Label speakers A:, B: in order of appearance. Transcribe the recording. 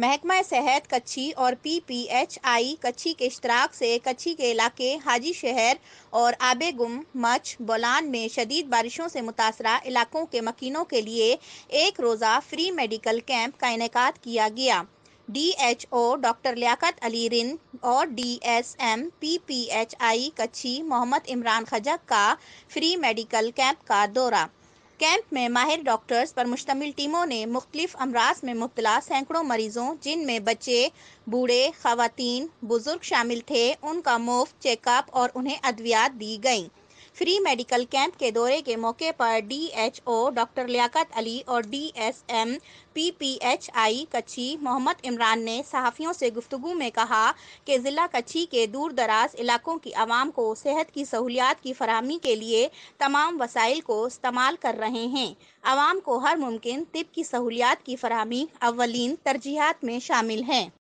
A: महकमा सेहत कच्छी और P P H I Kachhi के इश्तराक से कच्छी के इलाके हाजी शहर और गुम मच बोलान में शदीद बारिशों से मुतासरा इलाकों के मकीनों के लिए एक रोज़ा फ्री मेडिकल कैंप का इनका किया गया D H O doctor Liaquat Ali Rind और D S M P P H I Kachhi Mohammad Imran Khajak का फ्री मेडिकल कैंप का दौरा कैंप में माहिर डॉक्टर्स पर मुश्तमिल टीमों ने मुख्तलिफ अमराज में मुबतला सैकड़ों मरीजों जिनमें बच्चे बूढ़े खातन बुजुर्ग शामिल थे उनका मुफ्त चेकअप और उन्हें अद्वियात दी गई फ्री मेडिकल कैंप के दौरे के मौके पर डीएचओ डॉक्टर लियाकत अली और डीएसएम पीपीएचआई कच्ची मोहम्मद इमरान ने सहाफ़ियों से गुफ्तु में कहा कि ज़िला कच्ची के दूर दराज इलाकों की आवाम को सेहत की सहूलियात की फरहमी के लिए तमाम वसाइल को इस्तेमाल कर रहे हैं आवाम को हर मुमकिन तिब की सहूलियात की फरहमी अवलिन
B: तरजीहत में शामिल हैं